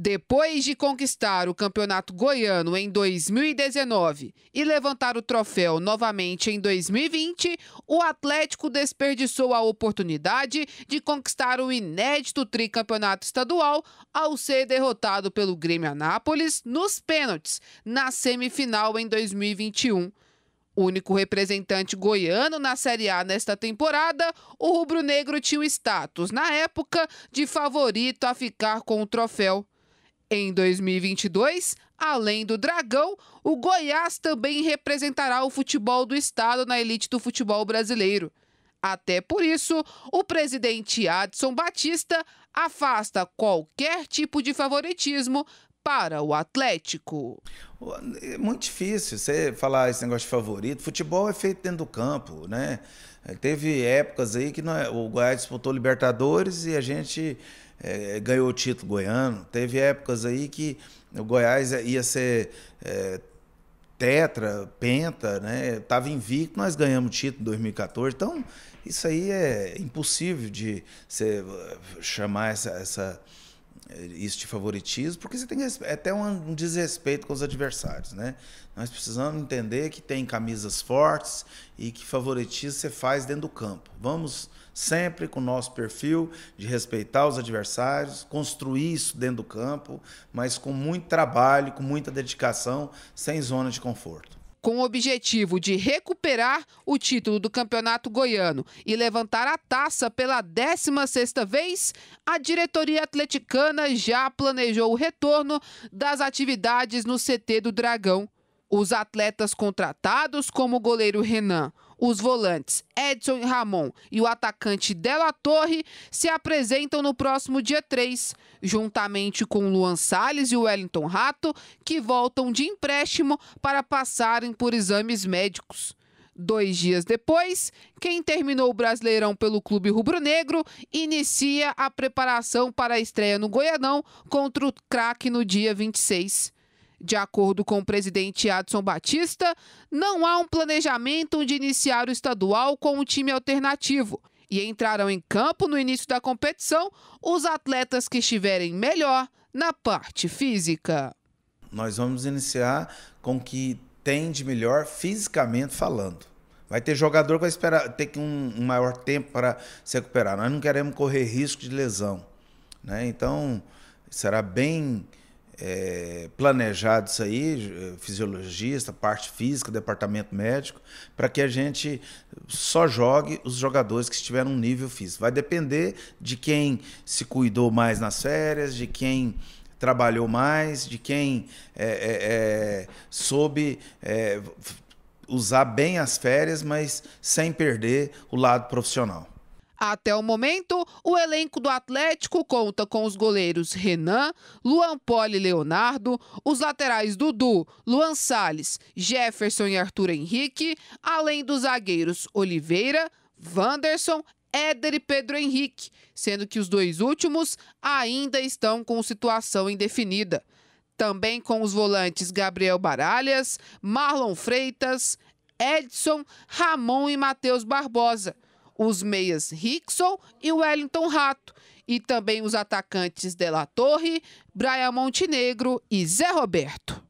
Depois de conquistar o Campeonato Goiano em 2019 e levantar o troféu novamente em 2020, o Atlético desperdiçou a oportunidade de conquistar o inédito tricampeonato estadual ao ser derrotado pelo Grêmio Anápolis nos pênaltis na semifinal em 2021. Único representante goiano na Série A nesta temporada, o rubro-negro tinha o status, na época, de favorito a ficar com o troféu. Em 2022, além do Dragão, o Goiás também representará o futebol do estado na elite do futebol brasileiro. Até por isso, o presidente Adson Batista afasta qualquer tipo de favoritismo para o Atlético. É muito difícil você falar esse negócio de favorito. Futebol é feito dentro do campo, né? É, teve épocas aí que é, o Goiás disputou Libertadores e a gente é, ganhou o título goiano. Teve épocas aí que o Goiás ia ser é, tetra, penta, né? Tava invicto, nós ganhamos o título em 2014. Então, isso aí é impossível de você é, chamar essa, essa eh, isso de favoritismo, porque você tem é até um desrespeito com os adversários, né? Nós precisamos entender que tem camisas fortes e que favoritismo você faz dentro do campo. Vamos sempre com o nosso perfil de respeitar os adversários, construir isso dentro do campo, mas com muito trabalho, com muita dedicação, sem zona de conforto com o objetivo de recuperar o título do Campeonato Goiano e levantar a taça pela 16ª vez, a diretoria atleticana já planejou o retorno das atividades no CT do Dragão os atletas contratados, como o goleiro Renan, os volantes Edson e Ramon e o atacante Della Torre se apresentam no próximo dia 3, juntamente com Luan Salles e Wellington Rato, que voltam de empréstimo para passarem por exames médicos. Dois dias depois, quem terminou o Brasileirão pelo Clube Rubro-Negro inicia a preparação para a estreia no Goianão contra o craque no dia 26. De acordo com o presidente Adson Batista, não há um planejamento de iniciar o estadual com um time alternativo e entrarão em campo no início da competição os atletas que estiverem melhor na parte física. Nós vamos iniciar com o que tem de melhor fisicamente falando. Vai ter jogador que vai esperar, ter um, um maior tempo para se recuperar. Nós não queremos correr risco de lesão. Né? Então, será bem é, planejado isso aí, é, fisiologista, parte física, departamento médico, para que a gente só jogue os jogadores que estiveram um nível físico. Vai depender de quem se cuidou mais nas férias, de quem trabalhou mais, de quem é, é, é soube é, usar bem as férias, mas sem perder o lado profissional. Até o momento, o elenco do Atlético conta com os goleiros Renan, Luan Poli Leonardo, os laterais Dudu, Luan Salles, Jefferson e Arthur Henrique, além dos zagueiros Oliveira, Wanderson, Éder e Pedro Henrique, sendo que os dois últimos ainda estão com situação indefinida. Também com os volantes Gabriel Baralhas, Marlon Freitas, Edson, Ramon e Matheus Barbosa os meias Rickson e Wellington Rato, e também os atacantes Dela Torre, Brian Montenegro e Zé Roberto.